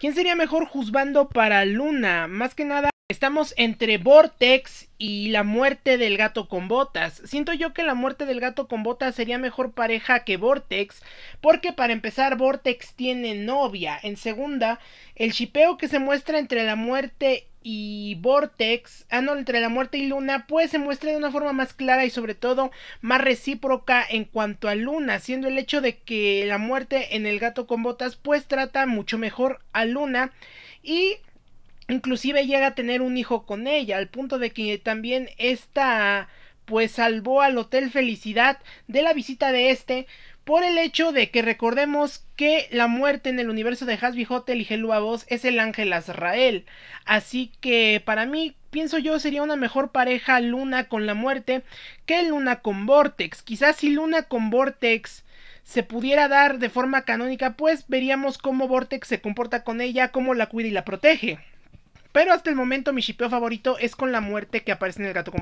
¿Quién sería mejor juzgando para Luna? Más que nada, estamos entre Vortex y la muerte del gato con botas. Siento yo que la muerte del gato con botas sería mejor pareja que Vortex, porque para empezar Vortex tiene novia. En segunda, el chipeo que se muestra entre la muerte y Vortex, ah no, entre la muerte y Luna, pues se muestra de una forma más clara y sobre todo más recíproca en cuanto a Luna, siendo el hecho de que la muerte en el gato con botas pues trata mucho mejor a Luna y inclusive llega a tener un hijo con ella, al punto de que también esta pues salvó al Hotel Felicidad de la visita de este por el hecho de que recordemos que la muerte en el universo de Hasby Hotel y Helua Voz es el ángel Azrael. Así que para mí, pienso yo, sería una mejor pareja Luna con la muerte que Luna con Vortex. Quizás si Luna con Vortex se pudiera dar de forma canónica, pues veríamos cómo Vortex se comporta con ella, cómo la cuida y la protege. Pero hasta el momento mi shipeo favorito es con la muerte que aparece en el gato con